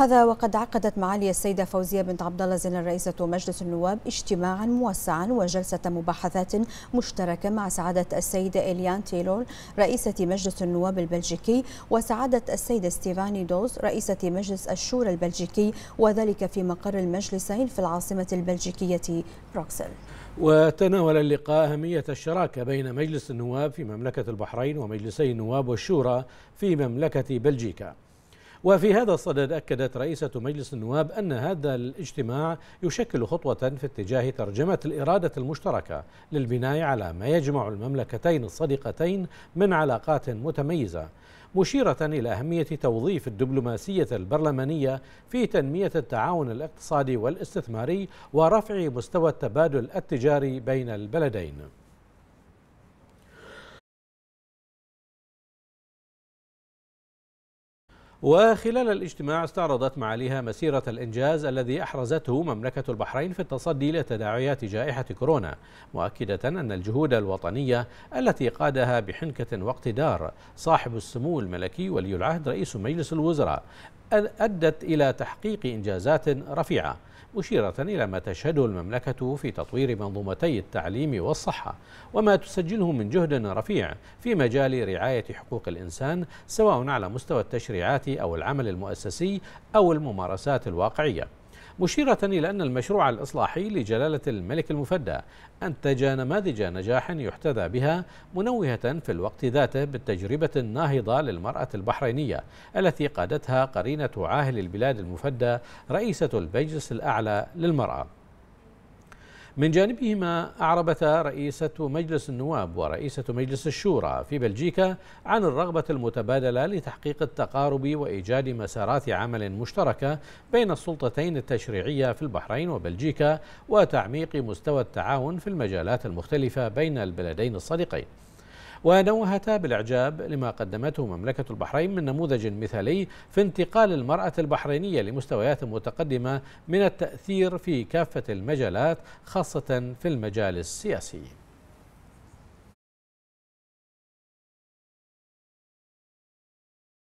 هذا وقد عقدت معالي السيدة فوزية بنت عبد الله زين رئيسة مجلس النواب اجتماعا موسعا وجلسة مباحثات مشتركة مع سعادة السيدة إليان تيلور رئيسة مجلس النواب البلجيكي وسعادة السيدة ستيفاني دوز رئيسة مجلس الشورى البلجيكي وذلك في مقر المجلسين في العاصمة البلجيكية بروكسل وتناول اللقاء أهمية الشراكة بين مجلس النواب في مملكة البحرين ومجلسي النواب والشورى في مملكة بلجيكا وفي هذا الصدد أكدت رئيسة مجلس النواب أن هذا الاجتماع يشكل خطوة في اتجاه ترجمة الإرادة المشتركة للبناء على ما يجمع المملكتين الصديقتين من علاقات متميزة مشيرة إلى أهمية توظيف الدبلوماسية البرلمانية في تنمية التعاون الاقتصادي والاستثماري ورفع مستوى التبادل التجاري بين البلدين وخلال الاجتماع استعرضت معاليها مسيرة الإنجاز الذي أحرزته مملكة البحرين في التصدي لتداعيات جائحة كورونا مؤكدة أن الجهود الوطنية التي قادها بحنكة واقتدار صاحب السمو الملكي ولي العهد رئيس مجلس الوزراء أدت إلى تحقيق إنجازات رفيعة مشيرة إلى ما تشهده المملكة في تطوير منظومتي التعليم والصحة وما تسجله من جهد رفيع في مجال رعاية حقوق الإنسان سواء على مستوى التشريعات أو العمل المؤسسي أو الممارسات الواقعية مشيرة إلى أن المشروع الإصلاحي لجلالة الملك المفدى أنتج نماذج نجاح يحتذى بها منوهة في الوقت ذاته بالتجربة الناهضة للمرأة البحرينية التي قادتها قرينة عاهل البلاد المفدى رئيسة المجلس الأعلى للمرأة من جانبهما أعربتا رئيسة مجلس النواب ورئيسة مجلس الشورى في بلجيكا عن الرغبة المتبادلة لتحقيق التقارب وإيجاد مسارات عمل مشتركة بين السلطتين التشريعية في البحرين وبلجيكا وتعميق مستوى التعاون في المجالات المختلفة بين البلدين الصديقين ونوهتا بالإعجاب لما قدمته مملكة البحرين من نموذج مثالي في انتقال المرأة البحرينية لمستويات متقدمة من التأثير في كافة المجالات خاصة في المجال السياسي